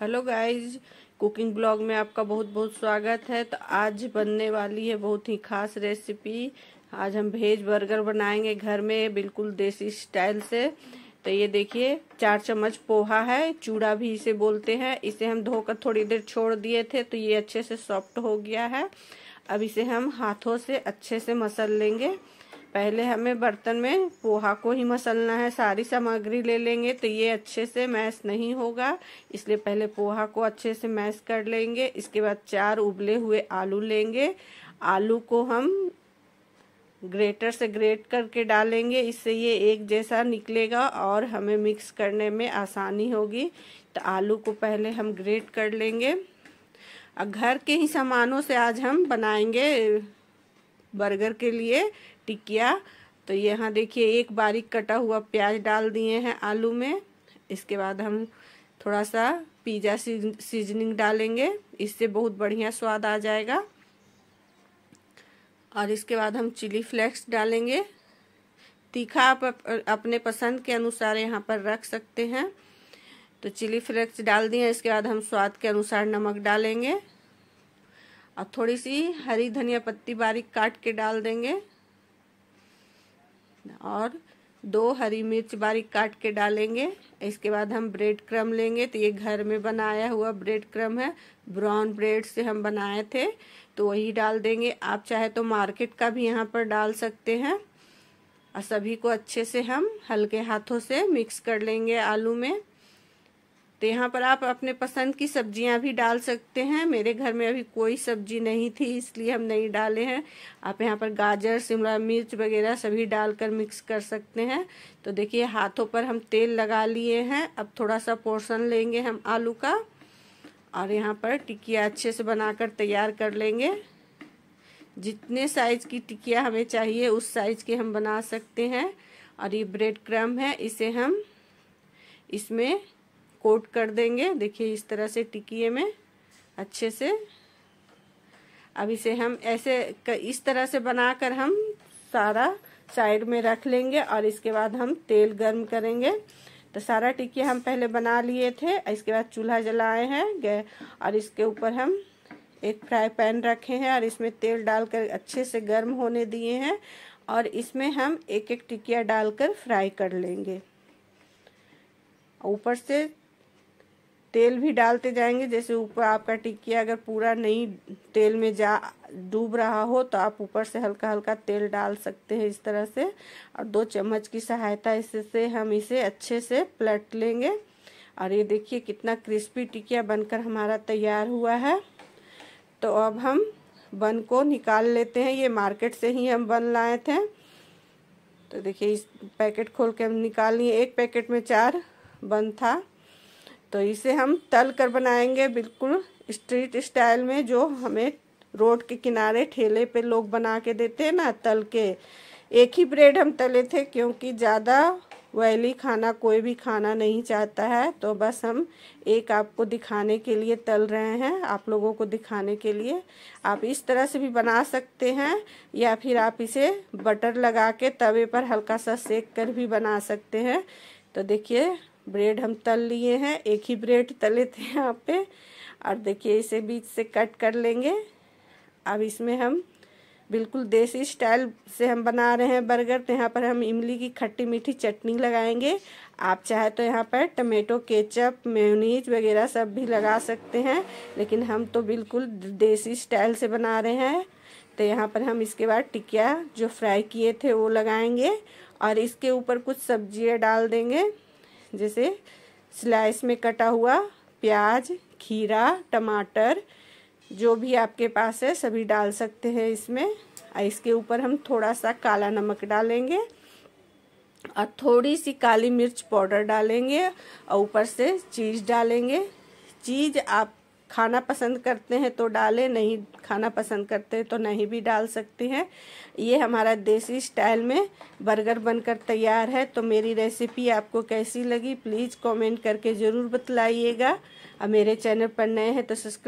hello guys cooking blog में आपका बहुत बहुत स्वागत है तो आज बनने वाली है बहुत ही खास रेसिपी आज हम भेज बर्गर बनाएंगे घर में बिल्कुल देसी स्टाइल से तो ये देखिए चार चम्मच पोहा है चूड़ा भी इसे बोलते हैं इसे हम धोकर थोड़ी देर छोड़ दिए थे तो ये अच्छे से सॉफ्ट हो गया है अब इसे हम हाथों से अच्छे से मसल लेंगे पहले हमें बर्तन में पोहा को ही मसलना है सारी सामग्री ले लेंगे तो ये अच्छे से मैश नहीं होगा इसलिए पहले पोहा को अच्छे से मैश कर लेंगे इसके बाद चार उबले हुए आलू लेंगे आलू को हम ग्रेटर से ग्रेट करके डालेंगे इससे ये एक जैसा निकलेगा और हमें मिक्स करने में आसानी होगी तो आलू को पहले हम ग्रेट कर लेंगे घर के ही सामानों से आज हम बनाएंगे बर्गर के लिए टिकिया तो यहाँ देखिए एक बारीक कटा हुआ प्याज डाल दिए हैं आलू में इसके बाद हम थोड़ा सा पिज़्ज़ा सीजनिंग डालेंगे इससे बहुत बढ़िया स्वाद आ जाएगा और इसके बाद हम चिली फ्लेक्स डालेंगे तीखा आप अपने पसंद के अनुसार यहाँ पर रख सकते हैं तो चिली फ्लेक्स डाल दिए इसके बाद हम स्वाद के अनुसार नमक डालेंगे और थोड़ी सी हरी धनिया पत्ती बारीक काट के डाल देंगे और दो हरी मिर्च बारीक काट के डालेंगे इसके बाद हम ब्रेड क्रम लेंगे तो ये घर में बनाया हुआ ब्रेड क्रम है ब्राउन ब्रेड से हम बनाए थे तो वही डाल देंगे आप चाहे तो मार्केट का भी यहाँ पर डाल सकते हैं और सभी को अच्छे से हम हल्के हाथों से मिक्स कर लेंगे आलू में तो यहाँ पर आप अपने पसंद की सब्जियाँ भी डाल सकते हैं मेरे घर में अभी कोई सब्जी नहीं थी इसलिए हम नहीं डाले हैं आप यहाँ पर गाजर शिमला मिर्च वगैरह सभी डालकर मिक्स कर सकते हैं तो देखिए हाथों पर हम तेल लगा लिए हैं अब थोड़ा सा पोर्शन लेंगे हम आलू का और यहाँ पर टिकिया अच्छे से बनाकर तैयार कर लेंगे जितने साइज़ की टिकिया हमें चाहिए उस साइज़ के हम बना सकते हैं और ये ब्रेड क्रम है इसे हम इसमें कोट कर देंगे देखिए इस तरह से टिकिए में अच्छे से अब इसे हम ऐसे इस तरह से बनाकर हम सारा साइड में रख लेंगे और इसके बाद हम तेल गर्म करेंगे तो सारा टिकिया हम पहले बना लिए थे इसके बाद चूल्हा जलाए हैं गए और इसके ऊपर हम एक फ्राई पैन रखे हैं और इसमें तेल डालकर अच्छे से गर्म होने दिए हैं और इसमें हम एक एक टिकिया डालकर फ्राई कर लेंगे ऊपर से तेल भी डालते जाएंगे जैसे ऊपर आपका टिक्किया अगर पूरा नहीं तेल में जा डूब रहा हो तो आप ऊपर से हल्का हल्का तेल डाल सकते हैं इस तरह से और दो चम्मच की सहायता इससे हम इसे अच्छे से पलट लेंगे और ये देखिए कितना क्रिस्पी टिकिया बनकर हमारा तैयार हुआ है तो अब हम बन को निकाल लेते हैं ये मार्केट से ही हम बन लाए थे तो देखिए इस पैकेट खोल के हम निकाल लिए एक पैकेट में चार बन था तो इसे हम तल कर बनाएंगे बिल्कुल स्ट्रीट स्टाइल में जो हमें रोड के किनारे ठेले पे लोग बना के देते हैं ना तल के एक ही ब्रेड हम तले थे क्योंकि ज़्यादा वैली खाना कोई भी खाना नहीं चाहता है तो बस हम एक आपको दिखाने के लिए तल रहे हैं आप लोगों को दिखाने के लिए आप इस तरह से भी बना सकते हैं या फिर आप इसे बटर लगा के तवे पर हल्का सा सेक कर भी बना सकते हैं तो देखिए ब्रेड हम तल लिए हैं एक ही ब्रेड तले थे यहाँ पे और देखिए इसे बीच से कट कर लेंगे अब इसमें हम बिल्कुल देसी स्टाइल से हम बना रहे हैं बर्गर तो यहाँ पर हम इमली की खट्टी मीठी चटनी लगाएंगे आप चाहे तो यहाँ पर टमेटो केचप मेयोनीज वगैरह सब भी लगा सकते हैं लेकिन हम तो बिल्कुल देसी स्टाइल से बना रहे हैं तो यहाँ पर हम इसके बाद टिकिया जो फ्राई किए थे वो लगाएंगे और इसके ऊपर कुछ सब्जियाँ डाल देंगे जैसे स्लाइस में कटा हुआ प्याज खीरा टमाटर जो भी आपके पास है सभी डाल सकते हैं इसमें और इसके ऊपर हम थोड़ा सा काला नमक डालेंगे और थोड़ी सी काली मिर्च पाउडर डालेंगे और ऊपर से चीज़ डालेंगे चीज़ आप खाना पसंद करते हैं तो डालें नहीं खाना पसंद करते हैं तो नहीं भी डाल सकते हैं ये हमारा देसी स्टाइल में बर्गर बनकर तैयार है तो मेरी रेसिपी आपको कैसी लगी प्लीज़ कमेंट करके ज़रूर बतलाइएगा और मेरे चैनल पर नए हैं तो सब्सक्राइब